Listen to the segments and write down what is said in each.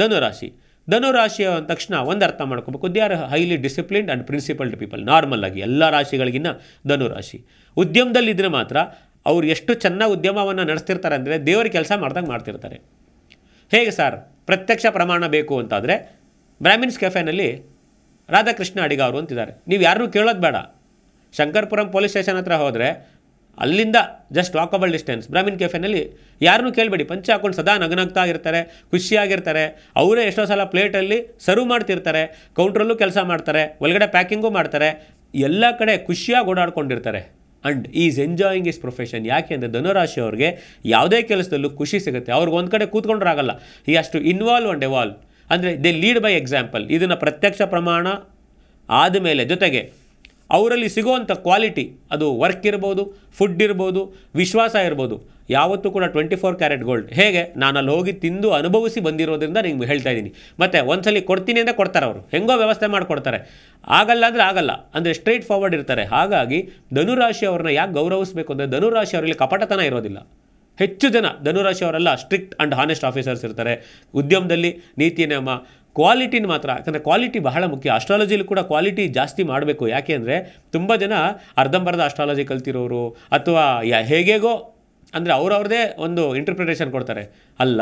ಧನುರಾಶಿ ಧನುರಾಶಿ ಅಂದ ತಕ್ಷಣ ಒಂದು ಅರ್ಥ ಮಾಡ್ಕೋಬೇಕು they are highly disciplined and principled people normal ಆಗಿ ಎಲ್ಲ ರಾಶಿಗಳಿಗಿನ್ನ ಧನುರಾಶಿ ಉದ್ಯಮದಲ್ಲಿದ್ದರೆ ಮಾತ್ರ ಅವ್ರು ಎಷ್ಟು ಚೆನ್ನಾಗಿ ಉದ್ಯಮವನ್ನು ನಡೆಸ್ತಿರ್ತಾರೆ ಅಂದರೆ ದೇವರ ಕೆಲಸ ಮಾಡ್ದಂಗೆ ಮಾಡ್ತಿರ್ತಾರೆ ಹೇಗೆ ಸರ್ ಪ್ರತ್ಯಕ್ಷ ಪ್ರಮಾಣ ಬೇಕು ಅಂತಾದರೆ ಬ್ರಾಹ್ಮಿನ್ಸ್ ಕೆಫೆನಲ್ಲಿ ರಾಧಾಕೃಷ್ಣ ಅಡಿಗ ಅವರು ಅಂತಿದ್ದಾರೆ ನೀವು ಯಾರನ್ನೂ ಕೇಳೋದು ಬೇಡ ಶಂಕರ್ಪುರಂ ಪೊಲೀಸ್ ಸ್ಟೇಷನ್ ಹತ್ರ ಹೋದರೆ ಅಲ್ಲಿಂದ ಜಸ್ಟ್ ವಾಕಬಲ್ ಡಿಸ್ಟೆನ್ಸ್ ಬ್ರಾಹ್ಮಿನ್ ಕೆಫೆನಲ್ಲಿ ಯಾರನ್ನೂ ಕೇಳಬೇಡಿ ಪಂಚ ಹಾಕೊಂಡು ಸದಾ ನಗನಾಗ್ತಾ ಇರ್ತಾರೆ ಖುಷಿಯಾಗಿರ್ತಾರೆ ಅವರೇ ಎಷ್ಟೋ ಸಲ ಪ್ಲೇಟಲ್ಲಿ ಸರ್ವ್ ಮಾಡ್ತಿರ್ತಾರೆ ಕೌಂಟ್ರಲ್ಲೂ ಕೆಲಸ ಮಾಡ್ತಾರೆ ಒಳಗಡೆ ಪ್ಯಾಕಿಂಗೂ ಮಾಡ್ತಾರೆ ಎಲ್ಲ ಕಡೆ ಖುಷಿಯಾಗಿ ಓಡಾಡ್ಕೊಂಡಿರ್ತಾರೆ and is enjoying his profession ಯಾಕೆ ಅಂದರೆ ಧನುರಾಶಿ ಅವ್ರಿಗೆ ಯಾವುದೇ ಕೆಲಸದಲ್ಲೂ ಖುಷಿ ಸಿಗುತ್ತೆ ಅವ್ರಿಗೆ ಒಂದು ಕಡೆ ಕೂತ್ಕೊಂಡ್ರಾಗಲ್ಲ ಈ ಅಷ್ಟು ಇನ್ವಾಲ್ವ್ ಅಂಡ್ ಎವಾಲ್ವ್ ಅಂದರೆ ದೇ ಲೀಡ್ ಬೈ ಎಕ್ಸಾಂಪಲ್ ಇದನ್ನು ಪ್ರತ್ಯಕ್ಷ ಪ್ರಮಾಣ ಆದಮೇಲೆ ಜೊತೆಗೆ ಅವರಲ್ಲಿ ಸಿಗುವಂಥ ಕ್ವಾಲಿಟಿ ಅದು ವರ್ಕ್ ಇರ್ಬೋದು ಫುಡ್ ಇರ್ಬೋದು ವಿಶ್ವಾಸ ಇರ್ಬೋದು ಯಾವತ್ತೂ ಕೂಡ ಟ್ವೆಂಟಿ ಫೋರ್ ಕ್ಯಾರೆಟ್ ಗೋಲ್ಡ್ ಹೇಗೆ ನಾನು ಅಲ್ಲಿ ಹೋಗಿ ತಿಂದು ಅನುಭವಿಸಿ ಬಂದಿರೋದ್ರಿಂದ ನಿಮ್ಗೆ ಹೇಳ್ತಾ ಇದ್ದೀನಿ ಮತ್ತು ಸಲ ಕೊಡ್ತೀನಿ ಅಂತ ಕೊಡ್ತಾರೆ ಅವರು ಹೆಂಗೋ ವ್ಯವಸ್ಥೆ ಮಾಡಿಕೊಡ್ತಾರೆ ಆಗಲ್ಲ ಅಂದರೆ ಆಗಲ್ಲ ಅಂದರೆ ಸ್ಟ್ರೈಟ್ ಫಾರ್ವರ್ಡ್ ಇರ್ತಾರೆ ಹಾಗಾಗಿ ಧನುರಾಶಿ ಅವ್ರನ್ನ ಯಾಕೆ ಗೌರವಿಸಬೇಕು ಅಂದರೆ ಧನುರಾಶಿ ಅವರಲ್ಲಿ ಕಪಟತನ ಇರೋದಿಲ್ಲ ಹೆಚ್ಚು ಜನ ಧನುರಾಶಿ ಅವರೆಲ್ಲ ಸ್ಟ್ರಿಕ್ಟ್ ಆ್ಯಂಡ್ ಹಾನೆಸ್ಟ್ ಆಫೀಸರ್ಸ್ ಇರ್ತಾರೆ ಉದ್ಯಮದಲ್ಲಿ ನೀತಿ ನಿಯಮ ಕ್ವಾಲಿಟಿನ ಮಾತ್ರ ಯಾಕಂದರೆ ಕ್ವಾಲಿಟಿ ಬಹಳ ಮುಖ್ಯ ಅಸ್ಟ್ರಾಲಜಿಲಿ ಕೂಡ ಕ್ವಾಲಿಟಿ ಜಾಸ್ತಿ ಮಾಡಬೇಕು ಯಾಕೆ ಅಂದರೆ ತುಂಬ ಜನ ಅರ್ಧಂಬರ್ಧ ಆಸ್ಟ್ರಾಲಜಿ ಕಲ್ತಿರೋರು ಅಥವಾ ಹೇಗೇಗೋ ಅಂದರೆ ಅವ್ರವ್ರದೇ ಒಂದು ಇಂಟರ್ಪ್ರಿಟೇಷನ್ ಕೊಡ್ತಾರೆ ಅಲ್ಲ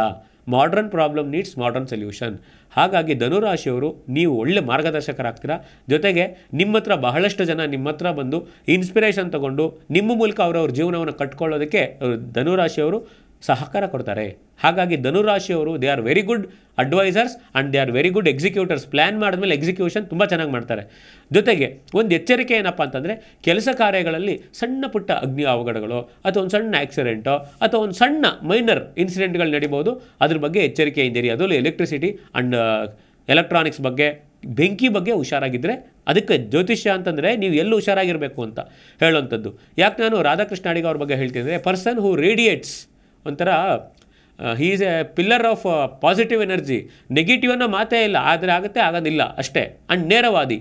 modern problem needs modern solution ಹಾಗಾಗಿ ಧನುರಾಶಿಯವರು ನೀವು ಒಳ್ಳೆ ಮಾರ್ಗದರ್ಶಕರಾಗ್ತೀರಾ ಜೊತೆಗೆ ನಿಮ್ಮ ಹತ್ರ ಬಹಳಷ್ಟು ಜನ ನಿಮ್ಮ ಹತ್ರ ಬಂದು ಇನ್ಸ್ಪಿರೇಷನ್ ತಗೊಂಡು ನಿಮ್ಮ ಮೂಲಕ ಅವರವ್ರ ಜೀವನವನ್ನು ಕಟ್ಕೊಳ್ಳೋದಕ್ಕೆ ಧನುರಾಶಿಯವರು ಸಹಕಾರ ಕೊಡ್ತಾರೆ ಹಾಗಾಗಿ ಧನುರಾಶಿಯವರು they are very good advisers and they are very good executors plan ಮಾಡಿದ್ಮೇಲೆ ಎಕ್ಸಿಕ್ಯೂಷನ್ ತುಂಬ ಚೆನ್ನಾಗಿ ಮಾಡ್ತಾರೆ ಜೊತೆಗೆ ಒಂದು ಎಚ್ಚರಿಕೆ ಏನಪ್ಪ ಅಂತಂದರೆ ಕೆಲಸ ಕಾರ್ಯಗಳಲ್ಲಿ ಸಣ್ಣ ಪುಟ್ಟ ಅಗ್ನಿ ಅವಘಡಗಳು ಅಥವಾ ಒಂದು ಸಣ್ಣ ಆ್ಯಕ್ಸಿಡೆಂಟೋ ಅಥವಾ ಒಂದು ಸಣ್ಣ ಮೈನರ್ ಇನ್ಸಿಡೆಂಟ್ಗಳು ನಡಿಬೋದು ಅದ್ರ ಬಗ್ಗೆ ಎಚ್ಚರಿಕೆ ಇದ್ದೀರಿ ಅದರಲ್ಲೂ ಎಲೆಕ್ಟ್ರಿಸಿಟಿ ಆ್ಯಂಡ್ ಎಲೆಕ್ಟ್ರಾನಿಕ್ಸ್ ಬಗ್ಗೆ ಬೆಂಕಿ ಬಗ್ಗೆ ಹುಷಾರಾಗಿದ್ದರೆ ಅದಕ್ಕೆ ಜ್ಯೋತಿಷ್ಯ ಅಂತಂದರೆ ನೀವು ಎಲ್ಲೂ ಹುಷಾರಾಗಿರಬೇಕು ಅಂತ ಹೇಳುವಂಥದ್ದು ಯಾಕೆ ನಾನು ರಾಧಾಕೃಷ್ಣ ಅಡಿಗ ಅವ್ರ ಬಗ್ಗೆ ಹೇಳ್ತಿದ್ದೆ ಪರ್ಸನ್ ಹೂ ರೇಡಿಯೇಟ್ಸ್ ಒಂಥರ is a pillar of positive energy negative ಅನ್ನೋ ಮಾತೇ ಇಲ್ಲ ಆದರೆ ಆಗುತ್ತೆ ಆಗೋದಿಲ್ಲ ಅಷ್ಟೇ ಆ್ಯಂಡ್ ನೇರವಾದಿ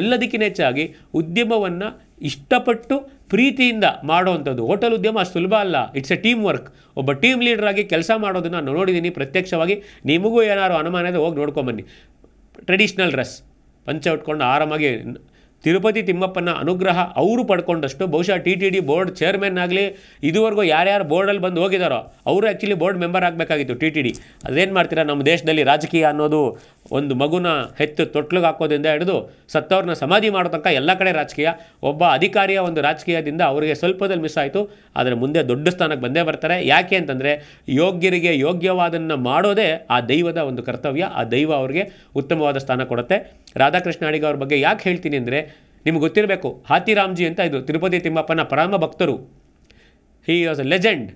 ಎಲ್ಲದಕ್ಕಿಂತ ಹೆಚ್ಚಾಗಿ ಉದ್ಯಮವನ್ನು ಇಷ್ಟಪಟ್ಟು ಪ್ರೀತಿಯಿಂದ ಮಾಡುವಂಥದ್ದು ಹೋಟೆಲ್ ಉದ್ಯಮ ಅಷ್ಟು ಸುಲಭ ಅಲ್ಲ ಇಟ್ಸ್ ಎ ಟೀಮ್ ವರ್ಕ್ ಒಬ್ಬ ಟೀಮ್ ಲೀಡ್ರಾಗಿ ಕೆಲಸ ಮಾಡೋದನ್ನು ನಾನು ನೋಡಿದ್ದೀನಿ ಪ್ರತ್ಯಕ್ಷವಾಗಿ ನಿಮಗೂ ಏನಾದ್ರು ಅನುಮಾನ ಇದೆ ಹೋಗಿ ನೋಡ್ಕೊಂಬನ್ನಿ ಟ್ರೆಡಿಷ್ನಲ್ ಡ್ರೆಸ್ ಪಂಚ ಉಟ್ಕೊಂಡು ಆರಾಮಾಗಿ ತಿರುಪತಿ ತಿಮ್ಮಪ್ಪನ ಅನುಗ್ರಹ ಅವರು ಪಡ್ಕೊಂಡಷ್ಟು ಬಹುಶಃ T T D board chairman ಆಗಲಿ ಇದುವರೆಗೂ ಯಾರ್ಯಾರು ಬೋರ್ಡಲ್ಲಿ ಬಂದು ಹೋಗಿದಾರೋ ಅವರು ಆ್ಯಕ್ಚುಲಿ ಬೋರ್ಡ್ ಮೆಂಬರ್ ಆಗಬೇಕಾಗಿತ್ತು ಟಿ ಟಿ ಡಿ ಅದೇನು ಮಾಡ್ತೀರಾ ನಮ್ಮ ದೇಶದಲ್ಲಿ ರಾಜಕೀಯ ಅನ್ನೋದು ಒಂದು ಮಗುನ ಹೆತ್ತು ತೊಟ್ಲಿಗೆ ಹಾಕೋದ್ರಿಂದ ಹಿಡಿದು ಸತ್ತವ್ರನ್ನ ಸಮಾಧಿ ಮಾಡೋ ತನಕ ಎಲ್ಲ ಕಡೆ ರಾಜಕೀಯ ಒಬ್ಬ ಅಧಿಕಾರಿಯ ಒಂದು ರಾಜಕೀಯದಿಂದ ಅವರಿಗೆ ಸ್ವಲ್ಪದಲ್ಲಿ ಮಿಸ್ ಆಯಿತು ಆದರೆ ಮುಂದೆ ದೊಡ್ಡ ಸ್ಥಾನಕ್ಕೆ ಬಂದೇ ಬರ್ತಾರೆ ಯಾಕೆ ಅಂತಂದರೆ ಯೋಗ್ಯರಿಗೆ ಯೋಗ್ಯವಾದನ್ನು ಮಾಡೋದೇ ಆ ದೈವದ ಒಂದು ಕರ್ತವ್ಯ ಆ ದೈವ ಅವರಿಗೆ ಉತ್ತಮವಾದ ಸ್ಥಾನ ಕೊಡುತ್ತೆ ರಾಧಾಕೃಷ್ಣ ಅಡಿಗ ಅವ್ರ ಬಗ್ಗೆ ಯಾಕೆ ಹೇಳ್ತೀನಿ ಅಂದರೆ ನಿಮ್ಗೆ ಗೊತ್ತಿರಬೇಕು ಹಾತಿರಾಮ್ಜಿ ಅಂತ ಇದ್ದರು ತಿರುಪತಿ ತಿಮ್ಮಪ್ಪನ ಪರಮ ಭಕ್ತರು ಹೀ ವಾಸ್ ಅ ಲೆಜೆಂಡ್